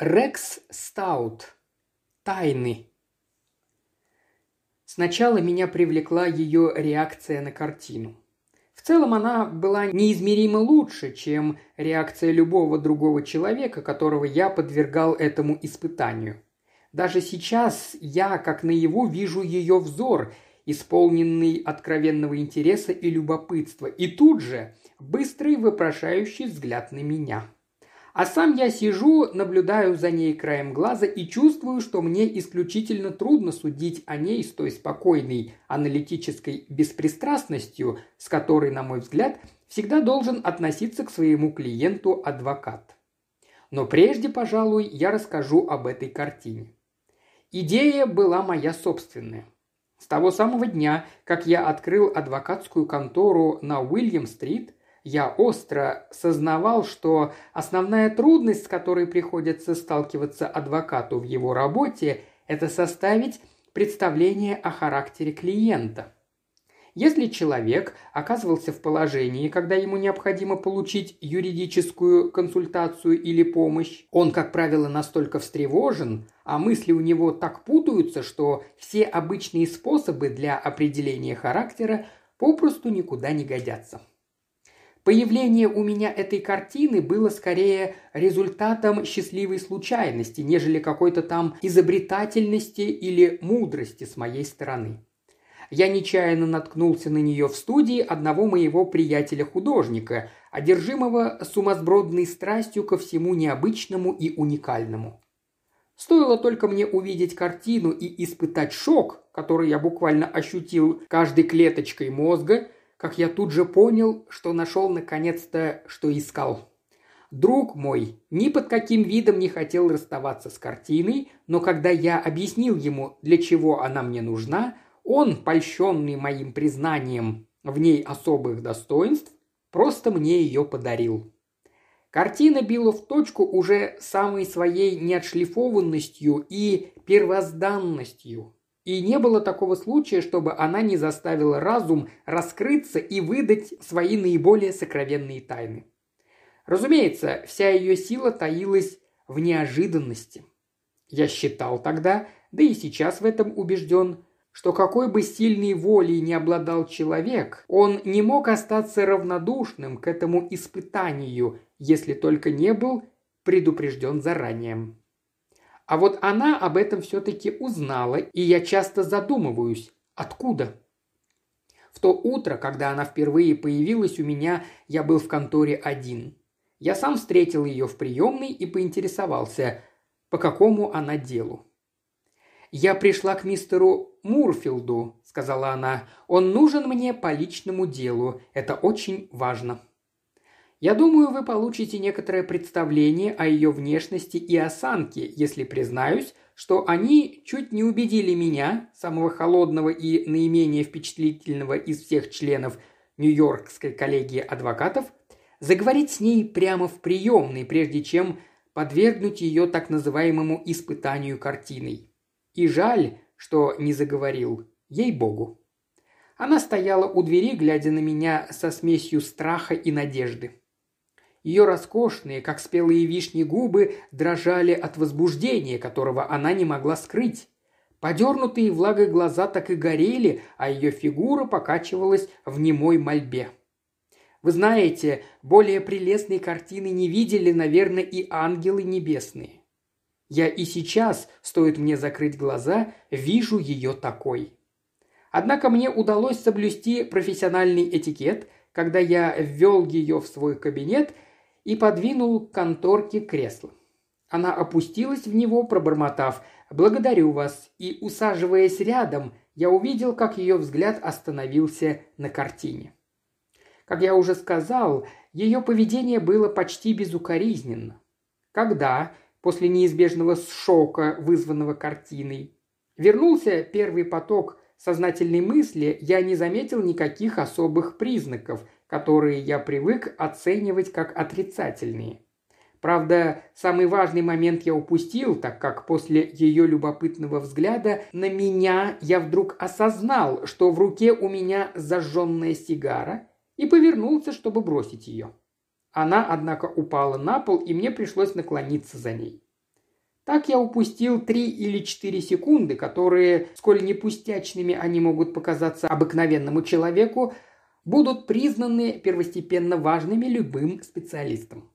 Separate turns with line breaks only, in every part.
Рекс Стаут. Тайны. Сначала меня привлекла ее реакция на картину. В целом она была неизмеримо лучше, чем реакция любого другого человека, которого я подвергал этому испытанию. Даже сейчас я, как на его, вижу ее взор, исполненный откровенного интереса и любопытства, и тут же быстрый вопрошающий взгляд на меня. А сам я сижу, наблюдаю за ней краем глаза и чувствую, что мне исключительно трудно судить о ней с той спокойной аналитической беспристрастностью, с которой, на мой взгляд, всегда должен относиться к своему клиенту адвокат. Но прежде, пожалуй, я расскажу об этой картине. Идея была моя собственная. С того самого дня, как я открыл адвокатскую контору на Уильям-стрит – я остро сознавал, что основная трудность, с которой приходится сталкиваться адвокату в его работе, это составить представление о характере клиента. Если человек оказывался в положении, когда ему необходимо получить юридическую консультацию или помощь, он, как правило, настолько встревожен, а мысли у него так путаются, что все обычные способы для определения характера попросту никуда не годятся. Появление у меня этой картины было скорее результатом счастливой случайности, нежели какой-то там изобретательности или мудрости с моей стороны. Я нечаянно наткнулся на нее в студии одного моего приятеля-художника, одержимого сумасбродной страстью ко всему необычному и уникальному. Стоило только мне увидеть картину и испытать шок, который я буквально ощутил каждой клеточкой мозга – как я тут же понял, что нашел наконец-то, что искал. Друг мой ни под каким видом не хотел расставаться с картиной, но когда я объяснил ему, для чего она мне нужна, он, польщенный моим признанием в ней особых достоинств, просто мне ее подарил. Картина била в точку уже самой своей неотшлифованностью и первозданностью. И не было такого случая, чтобы она не заставила разум раскрыться и выдать свои наиболее сокровенные тайны. Разумеется, вся ее сила таилась в неожиданности. Я считал тогда, да и сейчас в этом убежден, что какой бы сильной волей не обладал человек, он не мог остаться равнодушным к этому испытанию, если только не был предупрежден заранее. А вот она об этом все-таки узнала, и я часто задумываюсь, откуда? В то утро, когда она впервые появилась у меня, я был в конторе один. Я сам встретил ее в приемной и поинтересовался, по какому она делу. «Я пришла к мистеру Мурфилду», — сказала она. «Он нужен мне по личному делу. Это очень важно». Я думаю, вы получите некоторое представление о ее внешности и осанке, если признаюсь, что они чуть не убедили меня, самого холодного и наименее впечатлительного из всех членов Нью-Йоркской коллегии адвокатов, заговорить с ней прямо в приемной, прежде чем подвергнуть ее так называемому испытанию картиной. И жаль, что не заговорил, ей-богу. Она стояла у двери, глядя на меня со смесью страха и надежды. Ее роскошные, как спелые вишни губы, дрожали от возбуждения, которого она не могла скрыть. Подернутые влагой глаза так и горели, а ее фигура покачивалась в немой мольбе. Вы знаете, более прелестной картины не видели, наверное, и ангелы небесные. Я и сейчас, стоит мне закрыть глаза, вижу ее такой. Однако мне удалось соблюсти профессиональный этикет, когда я ввел ее в свой кабинет – и подвинул к конторке кресло. Она опустилась в него, пробормотав «Благодарю вас», и, усаживаясь рядом, я увидел, как ее взгляд остановился на картине. Как я уже сказал, ее поведение было почти безукоризненно. Когда, после неизбежного шока, вызванного картиной, вернулся первый поток сознательной мысли, я не заметил никаких особых признаков, которые я привык оценивать как отрицательные. Правда, самый важный момент я упустил, так как после ее любопытного взгляда на меня я вдруг осознал, что в руке у меня зажженная сигара, и повернулся, чтобы бросить ее. Она, однако, упала на пол, и мне пришлось наклониться за ней. Так я упустил три или четыре секунды, которые, сколь непустячными они могут показаться обыкновенному человеку, будут признаны первостепенно важными любым специалистом.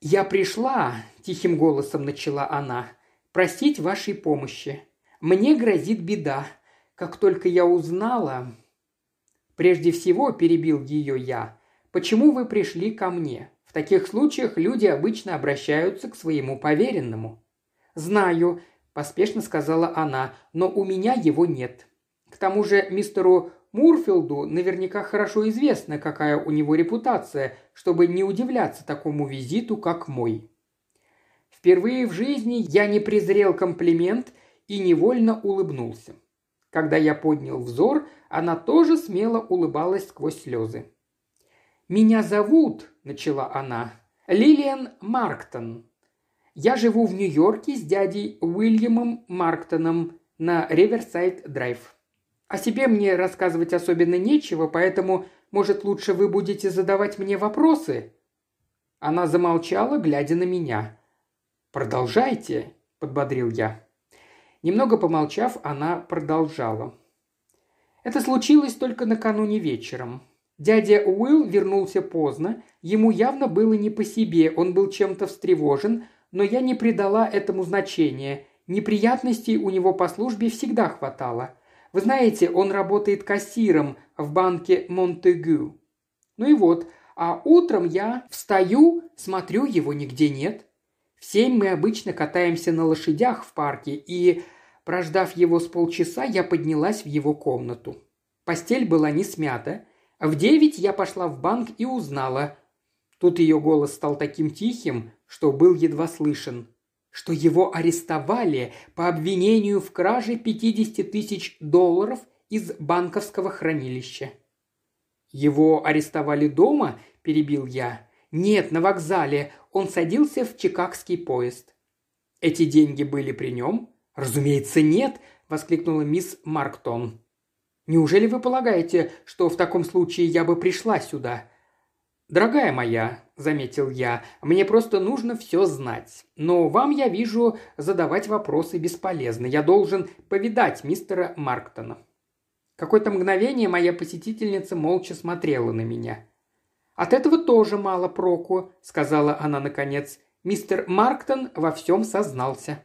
«Я пришла», – тихим голосом начала она, – «просить вашей помощи. Мне грозит беда. Как только я узнала...» «Прежде всего», – перебил ее я, – «почему вы пришли ко мне? В таких случаях люди обычно обращаются к своему поверенному». «Знаю», – поспешно сказала она, – «но у меня его нет. К тому же мистеру Мурфилду наверняка хорошо известно, какая у него репутация, чтобы не удивляться такому визиту, как мой. Впервые в жизни я не презрел комплимент и невольно улыбнулся. Когда я поднял взор, она тоже смело улыбалась сквозь слезы. «Меня зовут», – начала она, – «Лилиан Марктон. Я живу в Нью-Йорке с дядей Уильямом Марктоном на Риверсайд-Драйв». О себе мне рассказывать особенно нечего, поэтому, может, лучше вы будете задавать мне вопросы?» Она замолчала, глядя на меня. «Продолжайте», – подбодрил я. Немного помолчав, она продолжала. Это случилось только накануне вечером. Дядя Уилл вернулся поздно, ему явно было не по себе, он был чем-то встревожен, но я не придала этому значения. Неприятностей у него по службе всегда хватало. Вы знаете, он работает кассиром в банке Монтегю. Ну и вот, а утром я встаю, смотрю, его нигде нет. В семь мы обычно катаемся на лошадях в парке, и, прождав его с полчаса, я поднялась в его комнату. Постель была не смята. В девять я пошла в банк и узнала. Тут ее голос стал таким тихим, что был едва слышен что его арестовали по обвинению в краже 50 тысяч долларов из банковского хранилища. «Его арестовали дома?» – перебил я. «Нет, на вокзале. Он садился в чикагский поезд». «Эти деньги были при нем?» «Разумеется, нет!» – воскликнула мисс Марктон. «Неужели вы полагаете, что в таком случае я бы пришла сюда?» «Дорогая моя, заметил я. «Мне просто нужно все знать. Но вам, я вижу, задавать вопросы бесполезно. Я должен повидать мистера Марктона». Какое-то мгновение моя посетительница молча смотрела на меня. «От этого тоже мало проку», — сказала она наконец. «Мистер Марктон во всем сознался».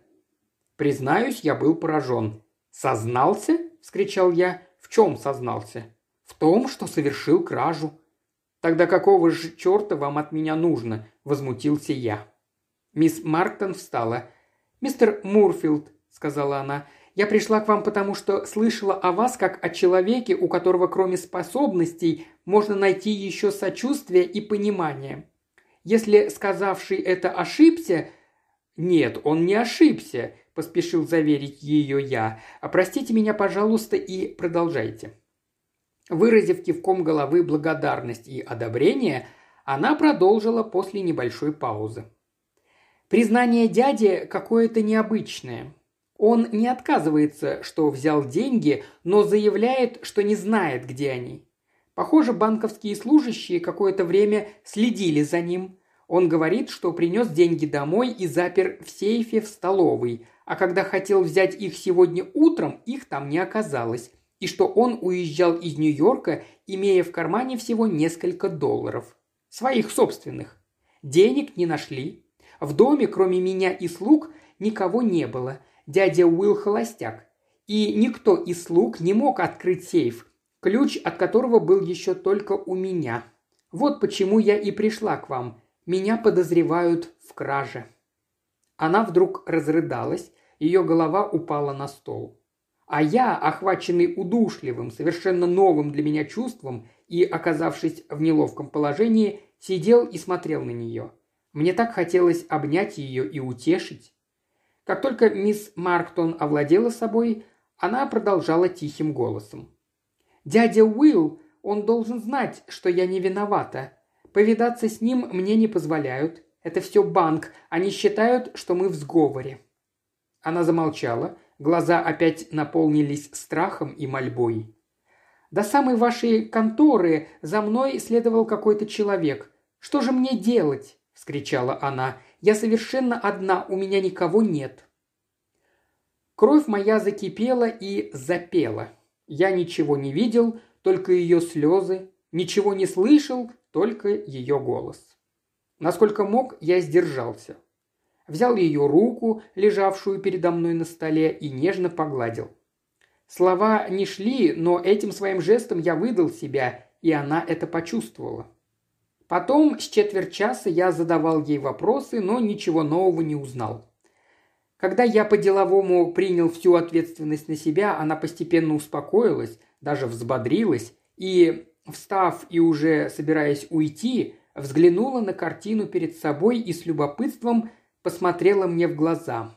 Признаюсь, я был поражен. «Сознался?» — вскричал я. «В чем сознался?» «В том, что совершил кражу», «Тогда какого же черта вам от меня нужно?» – возмутился я. Мисс Марктон встала. «Мистер Мурфилд», – сказала она, – «я пришла к вам, потому что слышала о вас как о человеке, у которого кроме способностей можно найти еще сочувствие и понимание. Если сказавший это ошибся...» «Нет, он не ошибся», – поспешил заверить ее я. «А простите меня, пожалуйста, и продолжайте». Выразив кивком головы благодарность и одобрение, она продолжила после небольшой паузы. Признание дяди какое-то необычное. Он не отказывается, что взял деньги, но заявляет, что не знает, где они. Похоже, банковские служащие какое-то время следили за ним. Он говорит, что принес деньги домой и запер в сейфе в столовой, а когда хотел взять их сегодня утром, их там не оказалось и что он уезжал из Нью-Йорка, имея в кармане всего несколько долларов. Своих собственных. Денег не нашли. В доме, кроме меня и слуг, никого не было. Дядя Уилл холостяк. И никто из слуг не мог открыть сейф, ключ от которого был еще только у меня. Вот почему я и пришла к вам. Меня подозревают в краже». Она вдруг разрыдалась, ее голова упала на стол. А я, охваченный удушливым, совершенно новым для меня чувством и оказавшись в неловком положении, сидел и смотрел на нее. Мне так хотелось обнять ее и утешить. Как только мисс Марктон овладела собой, она продолжала тихим голосом. «Дядя Уилл, он должен знать, что я не виновата. Повидаться с ним мне не позволяют. Это все банк. Они считают, что мы в сговоре». Она замолчала, Глаза опять наполнились страхом и мольбой. «До самой вашей конторы за мной следовал какой-то человек. Что же мне делать?» – вскричала она. «Я совершенно одна, у меня никого нет». Кровь моя закипела и запела. Я ничего не видел, только ее слезы, ничего не слышал, только ее голос. Насколько мог, я сдержался взял ее руку, лежавшую передо мной на столе, и нежно погладил. Слова не шли, но этим своим жестом я выдал себя, и она это почувствовала. Потом с четверть часа я задавал ей вопросы, но ничего нового не узнал. Когда я по-деловому принял всю ответственность на себя, она постепенно успокоилась, даже взбодрилась, и, встав и уже собираясь уйти, взглянула на картину перед собой и с любопытством – посмотрела мне в глаза.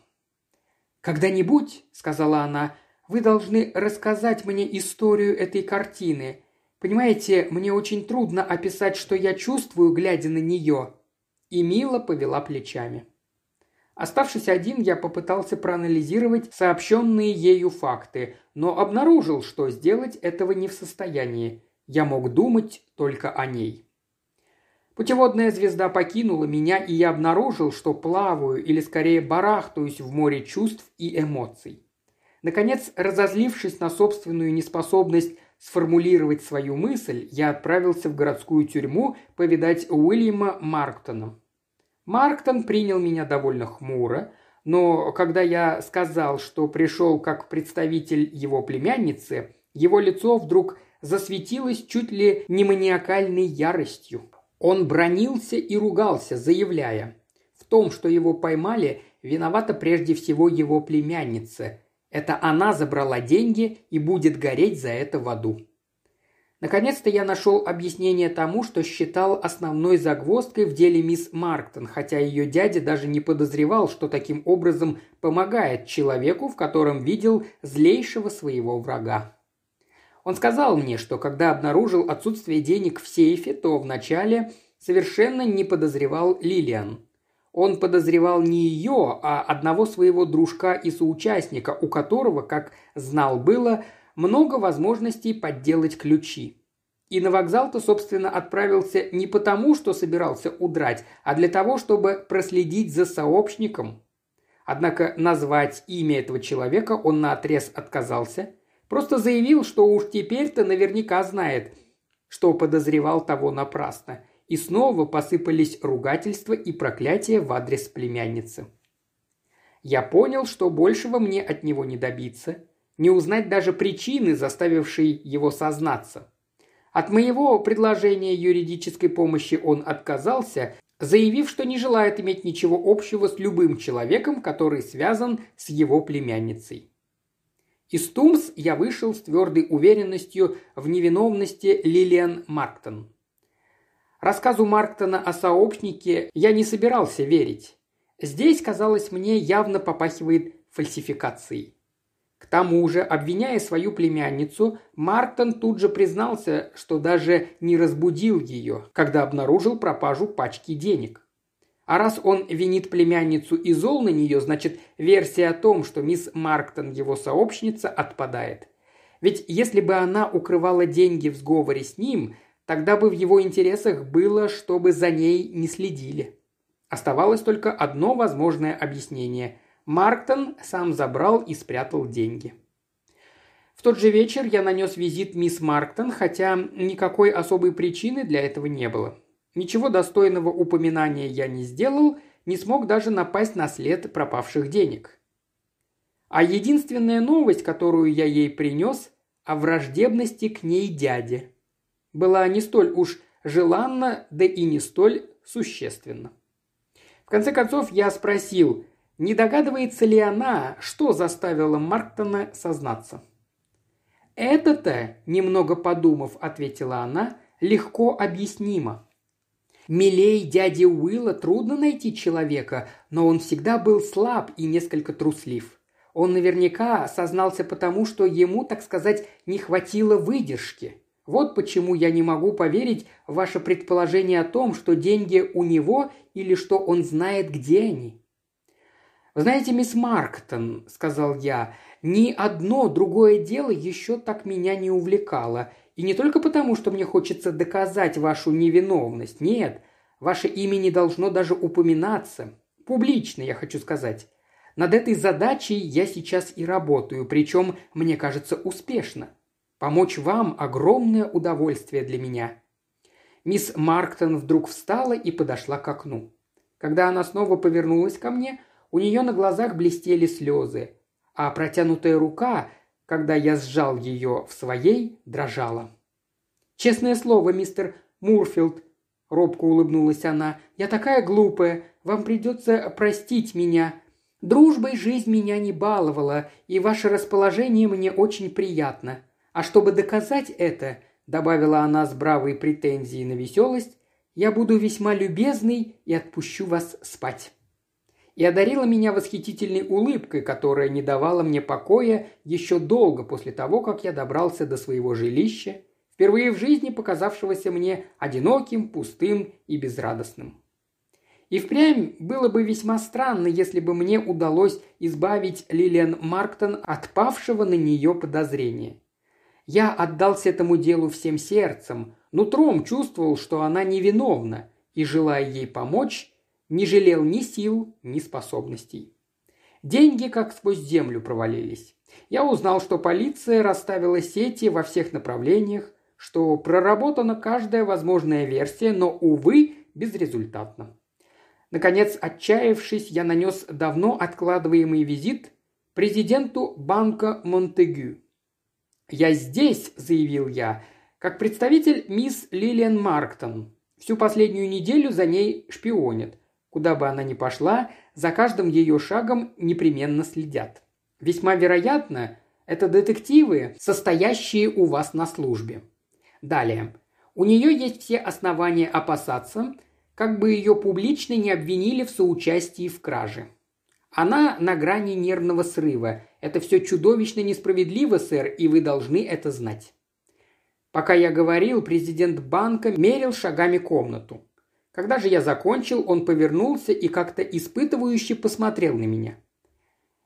«Когда-нибудь», — сказала она, — «вы должны рассказать мне историю этой картины. Понимаете, мне очень трудно описать, что я чувствую, глядя на нее». И мило повела плечами. Оставшись один, я попытался проанализировать сообщенные ею факты, но обнаружил, что сделать этого не в состоянии. Я мог думать только о ней. Путеводная звезда покинула меня, и я обнаружил, что плаваю или скорее барахтаюсь в море чувств и эмоций. Наконец, разозлившись на собственную неспособность сформулировать свою мысль, я отправился в городскую тюрьму повидать Уильяма Марктона. Марктон принял меня довольно хмуро, но когда я сказал, что пришел как представитель его племянницы, его лицо вдруг засветилось чуть ли не маниакальной яростью. Он бронился и ругался, заявляя, в том, что его поймали, виновата прежде всего его племянница. Это она забрала деньги и будет гореть за это в аду. Наконец-то я нашел объяснение тому, что считал основной загвоздкой в деле мисс Марктон, хотя ее дядя даже не подозревал, что таким образом помогает человеку, в котором видел злейшего своего врага. Он сказал мне, что когда обнаружил отсутствие денег в сейфе, то вначале совершенно не подозревал Лилиан. Он подозревал не ее, а одного своего дружка и соучастника, у которого, как знал было, много возможностей подделать ключи. И на вокзал-то, собственно, отправился не потому, что собирался удрать, а для того, чтобы проследить за сообщником. Однако назвать имя этого человека он наотрез отказался – Просто заявил, что уж теперь-то наверняка знает, что подозревал того напрасно. И снова посыпались ругательства и проклятия в адрес племянницы. Я понял, что большего мне от него не добиться, не узнать даже причины, заставившей его сознаться. От моего предложения юридической помощи он отказался, заявив, что не желает иметь ничего общего с любым человеком, который связан с его племянницей. Из Тумс я вышел с твердой уверенностью в невиновности Лилиан Марктон. Рассказу Марктона о сообщнике я не собирался верить. Здесь, казалось мне, явно попахивает фальсификацией. К тому же, обвиняя свою племянницу, Марктон тут же признался, что даже не разбудил ее, когда обнаружил пропажу пачки денег. А раз он винит племянницу и зол на нее, значит, версия о том, что мисс Марктон его сообщница, отпадает. Ведь если бы она укрывала деньги в сговоре с ним, тогда бы в его интересах было, чтобы за ней не следили. Оставалось только одно возможное объяснение. Марктон сам забрал и спрятал деньги. В тот же вечер я нанес визит мисс Марктон, хотя никакой особой причины для этого не было. Ничего достойного упоминания я не сделал, не смог даже напасть на след пропавших денег. А единственная новость, которую я ей принес, о враждебности к ней дяди, Была не столь уж желанна, да и не столь существенна. В конце концов, я спросил, не догадывается ли она, что заставило Марктона сознаться. «Это-то, немного подумав, ответила она, легко объяснимо. Милей дяди Уилла трудно найти человека, но он всегда был слаб и несколько труслив. Он наверняка сознался потому, что ему, так сказать, не хватило выдержки. Вот почему я не могу поверить в ваше предположение о том, что деньги у него или что он знает, где они. «Вы знаете, мисс Марктон», — сказал я, — «ни одно другое дело еще так меня не увлекало, и не только потому, что мне хочется доказать вашу невиновность. Нет, ваше имя не должно даже упоминаться. Публично, я хочу сказать. Над этой задачей я сейчас и работаю, причем, мне кажется, успешно. Помочь вам – огромное удовольствие для меня». Мисс Марктон вдруг встала и подошла к окну. Когда она снова повернулась ко мне, у нее на глазах блестели слезы, а протянутая рука когда я сжал ее в своей, дрожала. «Честное слово, мистер Мурфилд», – робко улыбнулась она, – «я такая глупая, вам придется простить меня. Дружбой жизнь меня не баловала, и ваше расположение мне очень приятно. А чтобы доказать это, – добавила она с бравой претензией на веселость, – я буду весьма любезной и отпущу вас спать» и одарила меня восхитительной улыбкой, которая не давала мне покоя еще долго после того, как я добрался до своего жилища, впервые в жизни показавшегося мне одиноким, пустым и безрадостным. И впрямь было бы весьма странно, если бы мне удалось избавить Лилиан Марктон от павшего на нее подозрения. Я отдался этому делу всем сердцем, нутром чувствовал, что она невиновна, и, желая ей помочь, не жалел ни сил, ни способностей. Деньги как сквозь землю провалились. Я узнал, что полиция расставила сети во всех направлениях, что проработана каждая возможная версия, но, увы, безрезультатно. Наконец, отчаявшись, я нанес давно откладываемый визит президенту банка Монтегю. «Я здесь», – заявил я, – «как представитель мисс Лилиан Марктон. Всю последнюю неделю за ней шпионят. Куда бы она ни пошла, за каждым ее шагом непременно следят. Весьма вероятно, это детективы, состоящие у вас на службе. Далее. У нее есть все основания опасаться, как бы ее публично не обвинили в соучастии в краже. Она на грани нервного срыва. Это все чудовищно несправедливо, сэр, и вы должны это знать. Пока я говорил, президент банка мерил шагами комнату. Когда же я закончил, он повернулся и как-то испытывающе посмотрел на меня.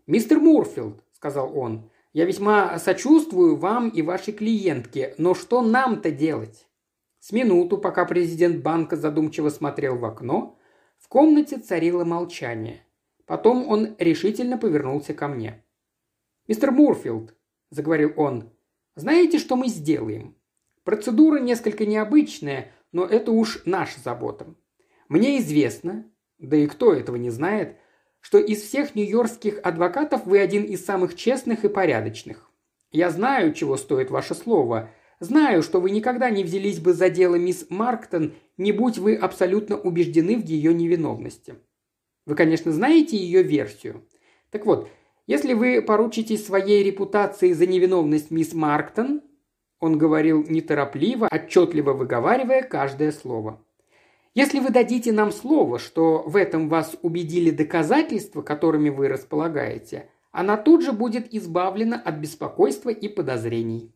«Мистер Мурфилд», — сказал он, — «я весьма сочувствую вам и вашей клиентке, но что нам-то делать?» С минуту, пока президент банка задумчиво смотрел в окно, в комнате царило молчание. Потом он решительно повернулся ко мне. «Мистер Мурфилд», — заговорил он, — «знаете, что мы сделаем? Процедура несколько необычная, но это уж наша забота. Мне известно, да и кто этого не знает, что из всех нью-йоркских адвокатов вы один из самых честных и порядочных. Я знаю, чего стоит ваше слово. Знаю, что вы никогда не взялись бы за дело мисс Марктон, не будь вы абсолютно убеждены в ее невиновности. Вы, конечно, знаете ее версию. Так вот, если вы поручитесь своей репутации за невиновность мисс Марктон, он говорил неторопливо, отчетливо выговаривая каждое слово. Если вы дадите нам слово, что в этом вас убедили доказательства, которыми вы располагаете, она тут же будет избавлена от беспокойства и подозрений.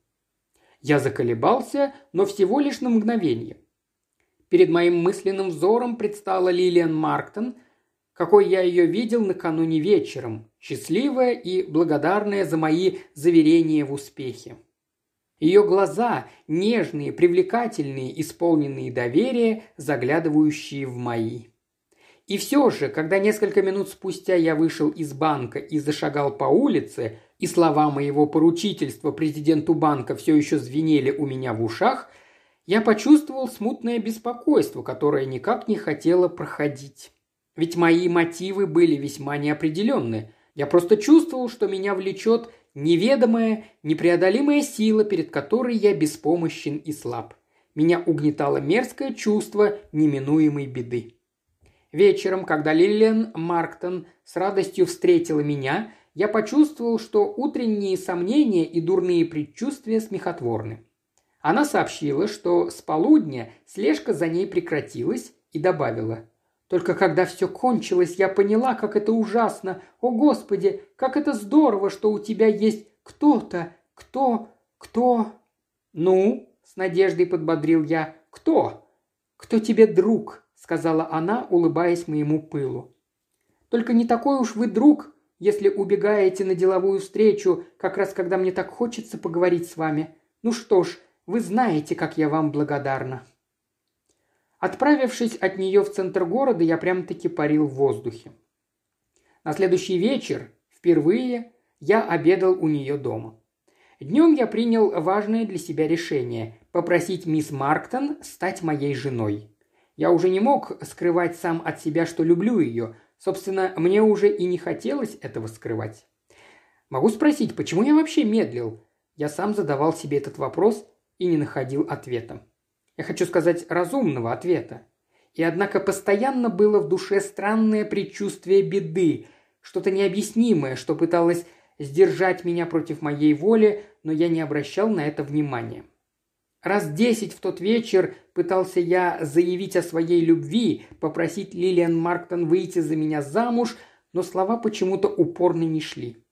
Я заколебался, но всего лишь на мгновение. Перед моим мысленным взором предстала Лилиан Марктон, какой я ее видел накануне вечером, счастливая и благодарная за мои заверения в успехе. Ее глаза, нежные, привлекательные, исполненные доверия, заглядывающие в мои. И все же, когда несколько минут спустя я вышел из банка и зашагал по улице, и слова моего поручительства президенту банка все еще звенели у меня в ушах, я почувствовал смутное беспокойство, которое никак не хотело проходить. Ведь мои мотивы были весьма неопределенны. Я просто чувствовал, что меня влечет Неведомая, непреодолимая сила, перед которой я беспомощен и слаб. Меня угнетало мерзкое чувство неминуемой беды. Вечером, когда Лиллиан Марктон с радостью встретила меня, я почувствовал, что утренние сомнения и дурные предчувствия смехотворны. Она сообщила, что с полудня слежка за ней прекратилась и добавила – только когда все кончилось, я поняла, как это ужасно. О, Господи, как это здорово, что у тебя есть кто-то, кто, кто... Ну, с надеждой подбодрил я. Кто? Кто тебе друг? сказала она, улыбаясь моему пылу. Только не такой уж вы друг, если убегаете на деловую встречу, как раз когда мне так хочется поговорить с вами. Ну что ж, вы знаете, как я вам благодарна. Отправившись от нее в центр города, я прям-таки парил в воздухе. На следующий вечер, впервые, я обедал у нее дома. Днем я принял важное для себя решение – попросить мисс Марктон стать моей женой. Я уже не мог скрывать сам от себя, что люблю ее. Собственно, мне уже и не хотелось этого скрывать. Могу спросить, почему я вообще медлил? Я сам задавал себе этот вопрос и не находил ответа я хочу сказать, разумного ответа. И однако постоянно было в душе странное предчувствие беды, что-то необъяснимое, что пыталось сдержать меня против моей воли, но я не обращал на это внимания. Раз десять в тот вечер пытался я заявить о своей любви, попросить Лилиан Марктон выйти за меня замуж, но слова почему-то упорно не шли.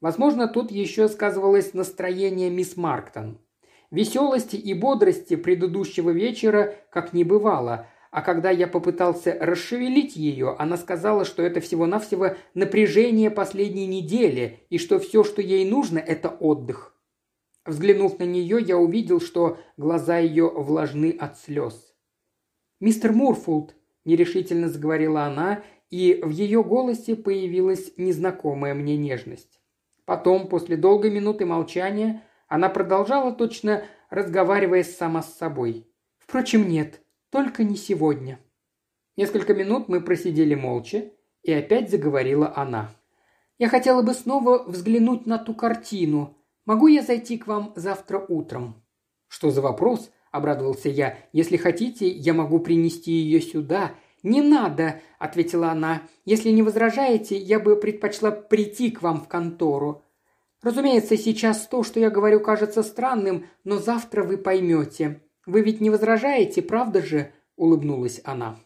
Возможно, тут еще сказывалось настроение мисс Марктон. Веселости и бодрости предыдущего вечера как не бывало, а когда я попытался расшевелить ее, она сказала, что это всего-навсего напряжение последней недели и что все, что ей нужно, это отдых. Взглянув на нее, я увидел, что глаза ее влажны от слез. «Мистер Мурфулд», – нерешительно заговорила она, и в ее голосе появилась незнакомая мне нежность. Потом, после долгой минуты молчания, она продолжала точно, разговаривая сама с собой. «Впрочем, нет, только не сегодня». Несколько минут мы просидели молча, и опять заговорила она. «Я хотела бы снова взглянуть на ту картину. Могу я зайти к вам завтра утром?» «Что за вопрос?» – обрадовался я. «Если хотите, я могу принести ее сюда. «Не надо», – ответила она. «Если не возражаете, я бы предпочла прийти к вам в контору. Разумеется, сейчас то, что я говорю, кажется странным, но завтра вы поймете. Вы ведь не возражаете, правда же?» – улыбнулась она.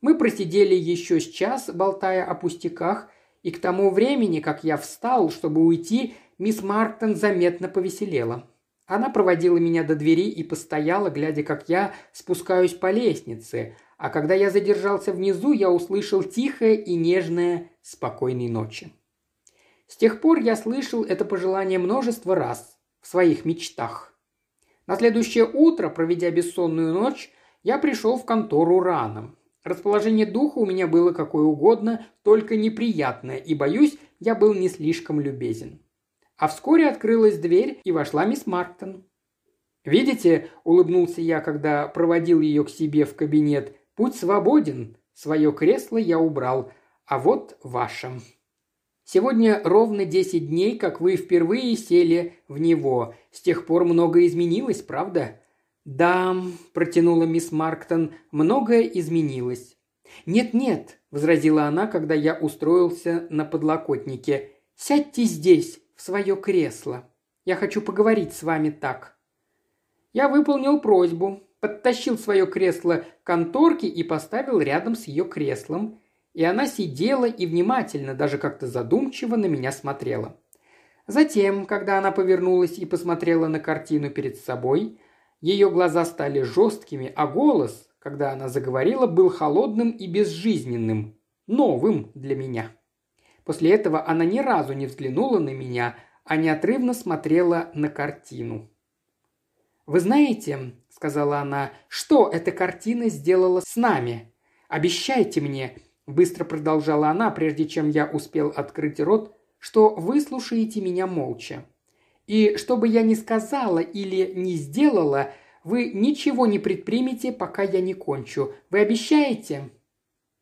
Мы просидели еще с час, болтая о пустяках, и к тому времени, как я встал, чтобы уйти, мисс Мартон заметно повеселела. Она проводила меня до двери и постояла, глядя, как я спускаюсь по лестнице, а когда я задержался внизу, я услышал тихое и нежное «спокойной ночи». С тех пор я слышал это пожелание множество раз в своих мечтах. На следующее утро, проведя бессонную ночь, я пришел в контору рано. Расположение духа у меня было какое угодно, только неприятное, и, боюсь, я был не слишком любезен. А вскоре открылась дверь, и вошла мисс Марктон. «Видите», – улыбнулся я, когда проводил ее к себе в кабинет, – «путь свободен, свое кресло я убрал, а вот ваше». Сегодня ровно 10 дней, как вы впервые сели в него. С тех пор многое изменилось, правда?» «Да», – протянула мисс Марктон, – «многое изменилось». «Нет-нет», – возразила она, когда я устроился на подлокотнике. «Сядьте здесь, в свое кресло. Я хочу поговорить с вами так». Я выполнил просьбу, подтащил свое кресло к конторке и поставил рядом с ее креслом. И она сидела и внимательно, даже как-то задумчиво на меня смотрела. Затем, когда она повернулась и посмотрела на картину перед собой, ее глаза стали жесткими, а голос, когда она заговорила, был холодным и безжизненным, новым для меня. После этого она ни разу не взглянула на меня, а неотрывно смотрела на картину. «Вы знаете», — сказала она, — «что эта картина сделала с нами? Обещайте мне, Быстро продолжала она, прежде чем я успел открыть рот, что вы слушаете меня молча. И что бы я ни сказала или не сделала, вы ничего не предпримете, пока я не кончу. Вы обещаете?»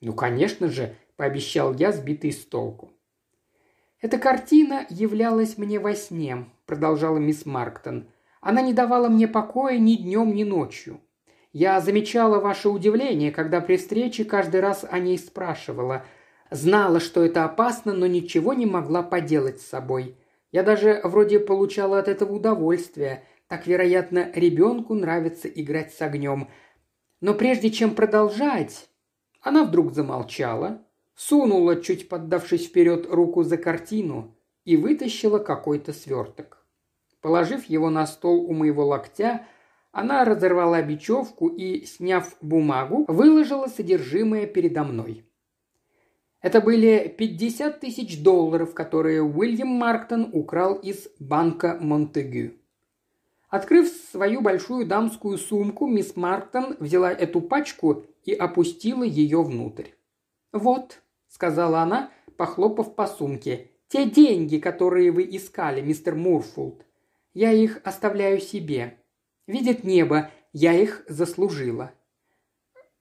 «Ну, конечно же», – пообещал я, сбитый с толку. «Эта картина являлась мне во сне», – продолжала мисс Марктон. «Она не давала мне покоя ни днем, ни ночью. Я замечала ваше удивление, когда при встрече каждый раз о ней спрашивала. Знала, что это опасно, но ничего не могла поделать с собой. Я даже вроде получала от этого удовольствие. Так, вероятно, ребенку нравится играть с огнем. Но прежде чем продолжать, она вдруг замолчала, сунула, чуть поддавшись вперед, руку за картину и вытащила какой-то сверток. Положив его на стол у моего локтя, она разорвала бечевку и, сняв бумагу, выложила содержимое передо мной. Это были 50 тысяч долларов, которые Уильям Марктон украл из банка Монтегю. Открыв свою большую дамскую сумку, мисс Марктон взяла эту пачку и опустила ее внутрь. «Вот», — сказала она, похлопав по сумке, — «те деньги, которые вы искали, мистер Мурфулд. Я их оставляю себе. Видит небо, я их заслужила».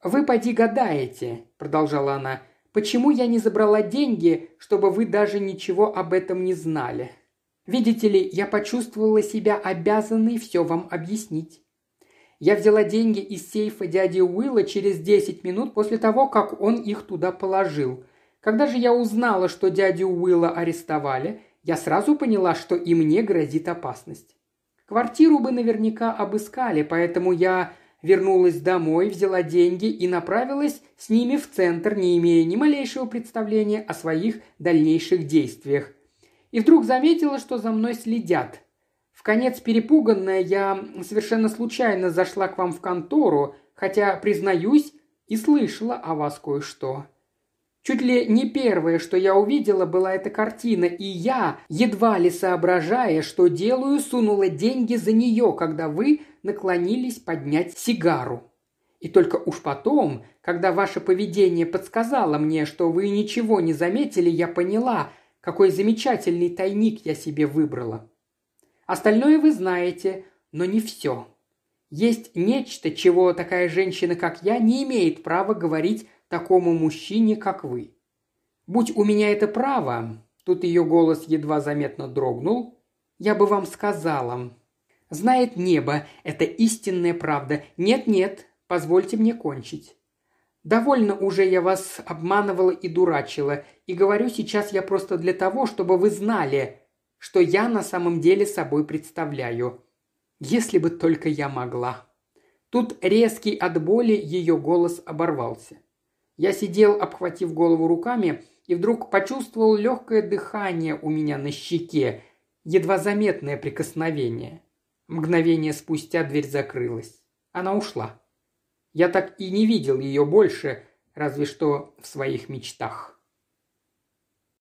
«Вы поди гадаете», – продолжала она, – «почему я не забрала деньги, чтобы вы даже ничего об этом не знали? Видите ли, я почувствовала себя обязанной все вам объяснить». Я взяла деньги из сейфа дяди Уилла через 10 минут после того, как он их туда положил. Когда же я узнала, что дядю Уилла арестовали, я сразу поняла, что и мне грозит опасность. Квартиру бы наверняка обыскали, поэтому я вернулась домой, взяла деньги и направилась с ними в центр, не имея ни малейшего представления о своих дальнейших действиях. И вдруг заметила, что за мной следят. В конец перепуганная я совершенно случайно зашла к вам в контору, хотя, признаюсь, и слышала о вас кое-что. Чуть ли не первое, что я увидела, была эта картина, и я, едва ли соображая, что делаю, сунула деньги за нее, когда вы наклонились поднять сигару. И только уж потом, когда ваше поведение подсказало мне, что вы ничего не заметили, я поняла, какой замечательный тайник я себе выбрала. Остальное вы знаете, но не все. Есть нечто, чего такая женщина, как я, не имеет права говорить такому мужчине, как вы. Будь у меня это право, тут ее голос едва заметно дрогнул, я бы вам сказала. Знает небо, это истинная правда. Нет-нет, позвольте мне кончить. Довольно уже я вас обманывала и дурачила, и говорю сейчас я просто для того, чтобы вы знали, что я на самом деле собой представляю. Если бы только я могла. Тут резкий от боли ее голос оборвался. Я сидел, обхватив голову руками, и вдруг почувствовал легкое дыхание у меня на щеке, едва заметное прикосновение. Мгновение спустя дверь закрылась. Она ушла. Я так и не видел ее больше, разве что в своих мечтах.